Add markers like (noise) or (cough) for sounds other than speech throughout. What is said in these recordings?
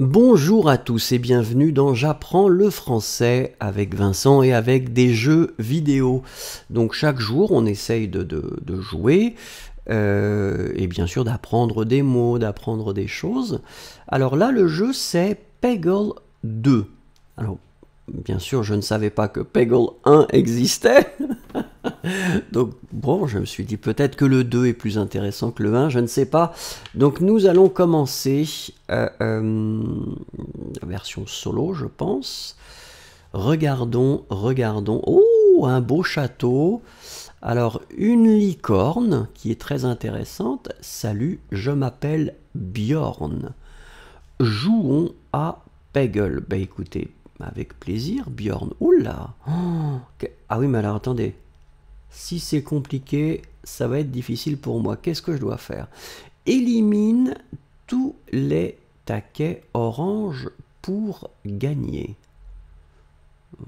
Bonjour à tous et bienvenue dans J'apprends le français avec Vincent et avec des jeux vidéo. Donc chaque jour on essaye de, jouer euh, et bien sûr d'apprendre des mots, d'apprendre des choses. Alors là le jeu c'est Peggle 2. Alors bien sûr je ne savais pas que Peggle 1 existait. (laughs) (laughs) Donc bon, je me suis dit peut-être que le 2 est plus intéressant que le 1, je ne sais pas. Donc nous allons commencer la euh, euh, version solo, je pense. Regardons, regardons. Oh, un beau château. Alors, une licorne qui est très intéressante. Salut, je m'appelle Bjorn. Jouons à Peggle. Bah écoutez, avec plaisir, Bjorn. Oula là, oh, Ah oui, mais alors attendez. Si c'est compliqué, ça va être difficile pour moi. Qu'est-ce que je dois faire Élimine tous les taquets orange pour gagner.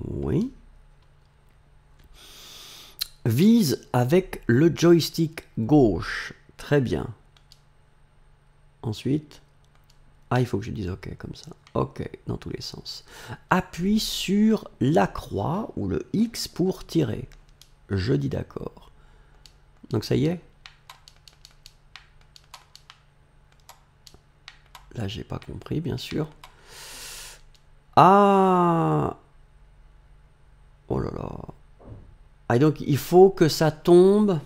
Oui. Vise avec le joystick gauche. Très bien. Ensuite, ah, il faut que je dise OK comme ça. OK dans tous les sens. Appuie sur la croix ou le X pour tirer je dis d'accord. Donc ça y est. Là, j'ai pas compris, bien sûr. Ah Oh là là. Ah, donc il faut que ça tombe.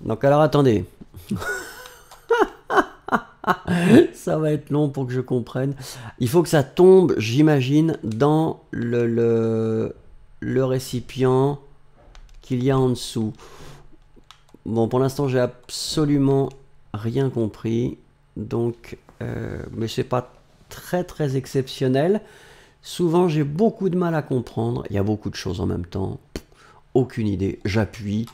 Donc alors attendez. (laughs) ça va être long pour que je comprenne. Il faut que ça tombe, j'imagine, dans le, le récipient il y a en dessous. Bon, pour l'instant, j'ai absolument rien compris. Donc, euh, mais c'est pas très très exceptionnel. Souvent, j'ai beaucoup de mal à comprendre. Il y a beaucoup de choses en même temps. Aucune idée. J'appuie,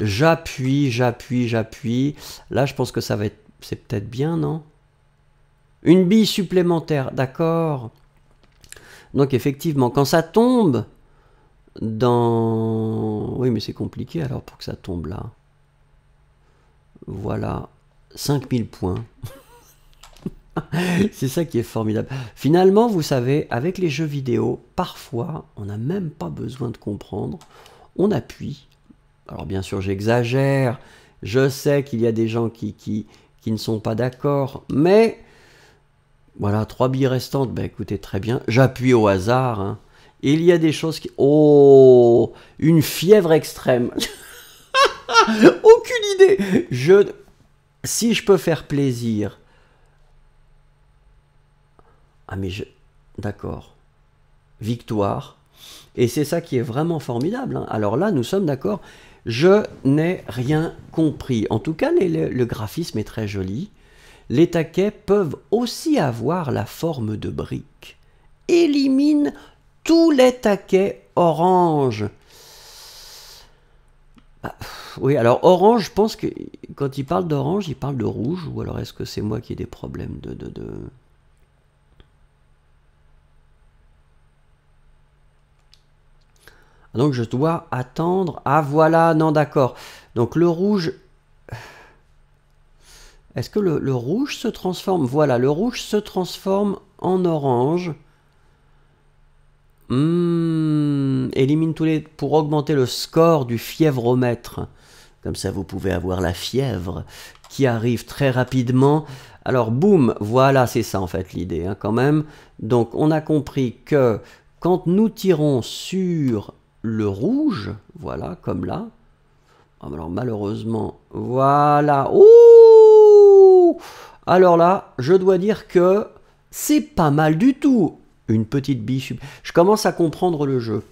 j'appuie, j'appuie, j'appuie. Là, je pense que ça va être, c'est peut-être bien, non Une bille supplémentaire, d'accord. Donc effectivement, quand ça tombe, dans... Oui, mais c'est compliqué alors pour que ça tombe là. Voilà, 5000 points. (laughs) c'est ça qui est formidable. Finalement, vous savez, avec les jeux vidéo, parfois, on n'a même pas besoin de comprendre. On appuie. Alors bien sûr, j'exagère. Je sais qu'il y a des gens qui, qui, qui ne sont pas d'accord. Mais, voilà, trois billes restantes. Ben, écoutez, très bien. J'appuie au hasard. Hein il y a des choses qui... Oh Une fièvre extrême. (laughs) Aucune idée. Je... Si je peux faire plaisir... Ah mais je... D'accord. Victoire. Et c'est ça qui est vraiment formidable. Hein. Alors là, nous sommes d'accord. Je n'ai rien compris. En tout cas, le, le graphisme est très joli. Les taquets peuvent aussi avoir la forme de briques. Élimine tous les taquets orange. Ah, oui, alors orange, je pense que quand il parle d'orange, il parle de rouge, ou alors est-ce que c'est moi qui ai des problèmes de... de, ah, Donc je dois attendre. Ah voilà, non d'accord. Donc le rouge... Est-ce que le rouge se transforme Voilà, le rouge se transforme en orange. Hmm, élimine tous les. pour augmenter le score du maître. Comme ça, vous pouvez avoir la fièvre qui arrive très rapidement. Alors, boum, voilà, c'est ça en fait l'idée, hein, quand même. Donc, on a compris que quand nous tirons sur le rouge, voilà, comme là. Alors, malheureusement, voilà. Ouh Alors là, je dois dire que c'est pas mal du tout une petite bille. Je commence à comprendre le jeu,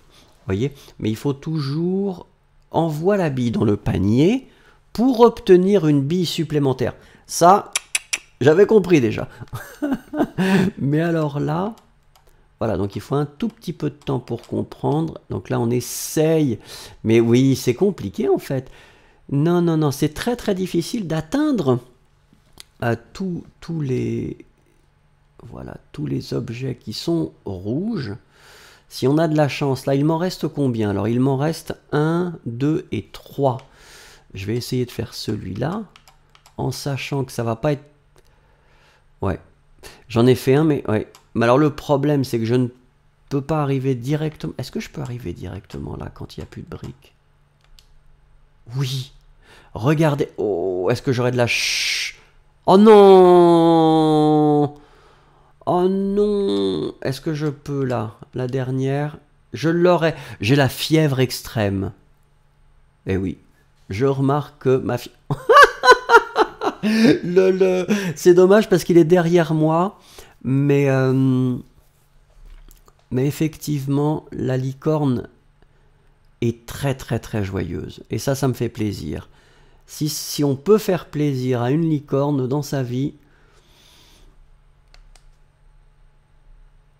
voyez. Mais il faut toujours envoyer la bille dans le panier pour obtenir une bille supplémentaire. Ça, j'avais compris déjà. (laughs) Mais alors là, voilà, donc il faut un tout petit peu de temps pour comprendre. Donc là, on essaye. Mais oui, c'est compliqué en fait. Non, non, non, c'est très très difficile d'atteindre à euh, tous les, voilà, tous les objets qui sont rouges. Si on a de la chance, là, il m'en reste combien Alors, il m'en reste 1, 2 et 3. Je vais essayer de faire celui-là, en sachant que ça va pas être... Ouais, j'en ai fait un, mais... Mais alors, le problème, c'est que je ne peux pas arriver directement... Est-ce que je peux arriver directement, là, quand il n'y a plus de briques Oui Regardez... Oh, est-ce que j'aurai de la... Oh non Est-ce que je peux là La dernière Je l'aurai. J'ai la fièvre extrême. Eh oui. Je remarque que ma fièvre. (laughs) le, C'est dommage parce qu'il est derrière moi. Mais. Euh, mais effectivement, la licorne est très très très joyeuse. Et ça, ça me fait plaisir. Si, si on peut faire plaisir à une licorne dans sa vie,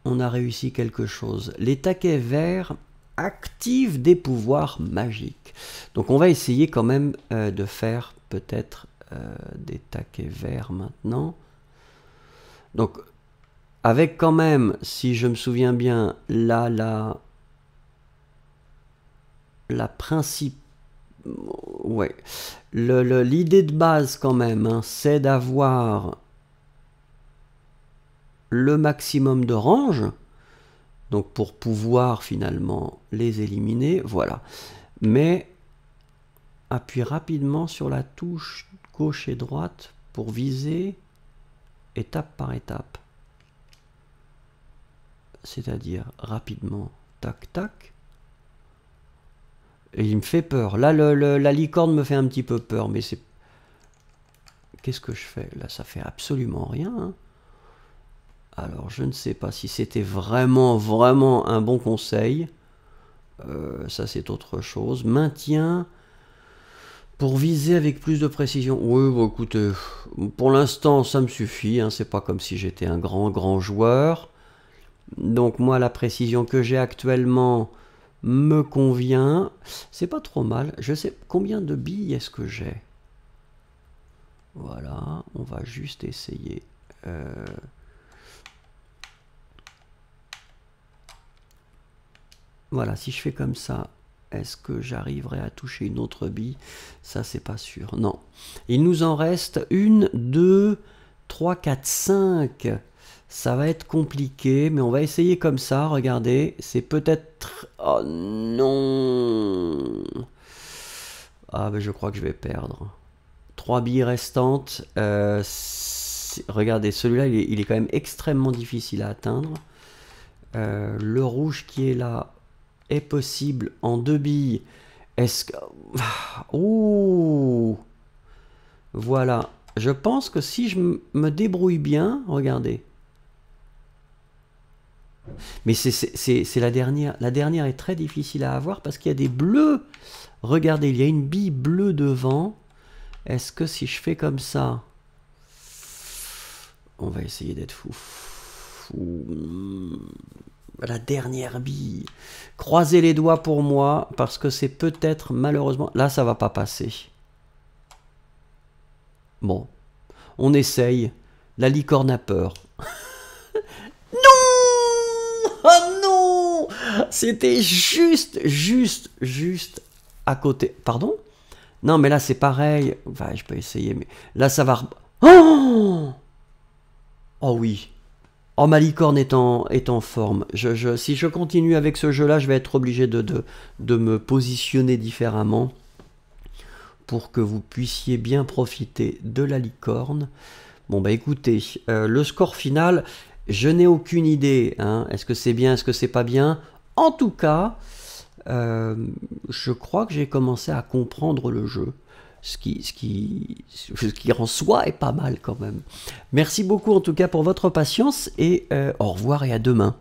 on a réussi quelque chose. Les taquets verts activent des pouvoirs magiques. Donc on va essayer quand même euh, de faire peut-être euh, des taquets verts maintenant. Donc avec quand même, si je me souviens bien, là, la, la principe... Ouais. L'idée de base quand même, hein, c'est d'avoir le maximum de donc pour pouvoir finalement les éliminer, voilà. Mais appuie rapidement sur la touche gauche et droite pour viser étape par étape. C'est-à-dire rapidement, tac, tac. Et il me fait peur. Là, la licorne me fait un petit peu peur, mais c'est... Qu'est-ce que je fais Là, ça fait absolument rien. Hein. Alors je ne sais pas si c'était vraiment, vraiment un bon conseil. Euh, ça c'est autre chose. Maintien pour viser avec plus de précision. Oui, bon, écoutez, pour l'instant ça me suffit. Ce hein. C'est pas comme si j'étais un grand, grand joueur. Donc moi la précision que j'ai actuellement me convient. C'est pas trop mal. Je sais combien de billes est-ce que j'ai. Voilà, on va juste essayer. Euh, Voilà, si je fais comme ça, est-ce que j'arriverai à toucher une autre bille Ça, c'est pas sûr. Non. Il nous en reste une, deux, trois, quatre, cinq. Ça va être compliqué, mais on va essayer comme ça. Regardez, c'est peut-être. Oh non Ah, mais ben, je crois que je vais perdre. Trois billes restantes. Euh, regardez, celui-là, il, est quand même extrêmement difficile à atteindre. Euh, le rouge qui est là, possible en deux billes. Est-ce que... (sighs) ou Voilà. Je pense que si je me débrouille bien, regardez. Mais c'est la dernière. La dernière est très difficile à avoir parce qu'il y a des bleus. Regardez, il y a une bille bleue devant. Est-ce que si je fais comme ça... On va essayer d'être fou la dernière bille. Croisez les doigts pour moi, parce que c'est peut-être malheureusement... Là, ça va pas passer. Bon, on essaye. La licorne a peur. (laughs) non Oh non C'était juste, juste, juste à côté. Pardon Non, mais là, c'est pareil. je peux essayer, mais là, ça va... Oh Oh oui Oh, ma licorne est en, forme. si je continue avec ce jeu-là, je vais être obligé de, de, me positionner différemment pour que vous puissiez bien profiter de la licorne. Bon, bah écoutez, euh, le score final, je n'ai aucune idée. Hein. Est-ce que c'est bien, est-ce que c'est pas bien En tout cas, euh, je crois que j'ai commencé à comprendre le jeu ce qui, ce qui, en soi est pas mal quand même. Merci beaucoup en tout cas pour votre patience et euh, au revoir et à demain.